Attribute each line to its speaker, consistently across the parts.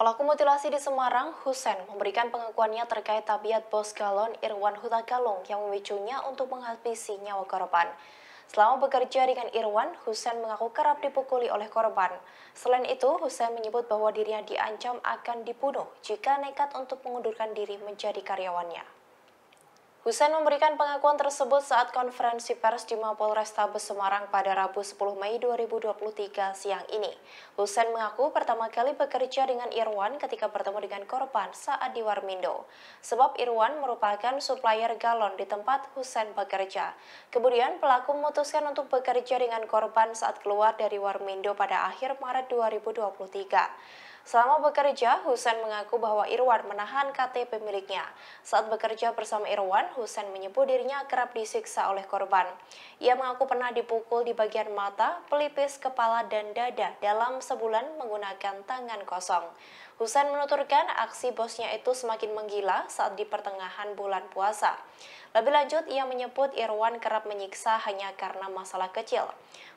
Speaker 1: Pelaku mutilasi di Semarang, Husen, memberikan pengakuannya terkait tabiat bos
Speaker 2: galon Irwan Huta Galung yang memicunya untuk menghabisi nyawa korban. Selama bekerja dengan Irwan, Husen mengaku kerap dipukuli oleh korban. Selain itu, Husen menyebut bahwa dirinya diancam akan dibunuh jika nekat untuk mengundurkan diri menjadi karyawannya. Hussein memberikan pengakuan tersebut saat konferensi pers di Mapol Restabes Semarang pada Rabu 10 Mei 2023 siang ini. Hussein mengaku pertama kali bekerja dengan Irwan ketika bertemu dengan korban saat di Warmindo. Sebab Irwan merupakan supplier galon di tempat Hussein bekerja. Kemudian pelaku memutuskan untuk bekerja dengan korban saat keluar dari Warmindo pada akhir Maret 2023. Selama bekerja, Husain mengaku bahwa Irwan menahan KTP miliknya. Saat bekerja bersama Irwan, Husain menyebut dirinya kerap disiksa oleh korban. Ia mengaku pernah dipukul di bagian mata, pelipis, kepala, dan dada dalam sebulan menggunakan tangan kosong. Hussein menuturkan aksi bosnya itu semakin menggila saat di pertengahan bulan puasa. Lebih lanjut, ia menyebut Irwan kerap menyiksa hanya karena masalah kecil.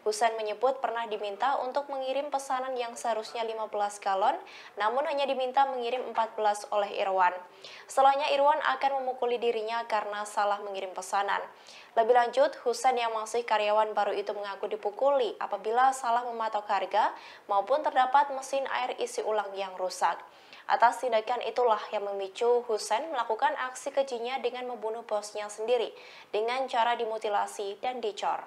Speaker 2: Hussein menyebut pernah diminta untuk mengirim pesanan yang seharusnya 15 galon, namun hanya diminta mengirim 14 oleh Irwan. Setelahnya Irwan akan memukuli dirinya karena salah mengirim pesanan. Lebih lanjut, Hussein yang masih karyawan baru itu mengaku dipukuli apabila salah mematok harga maupun terdapat mesin air isi ulang yang rusak. Irak. Atas tindakan itulah yang memicu Hussein melakukan aksi kejinya
Speaker 1: dengan membunuh bosnya sendiri dengan cara dimutilasi dan dicor.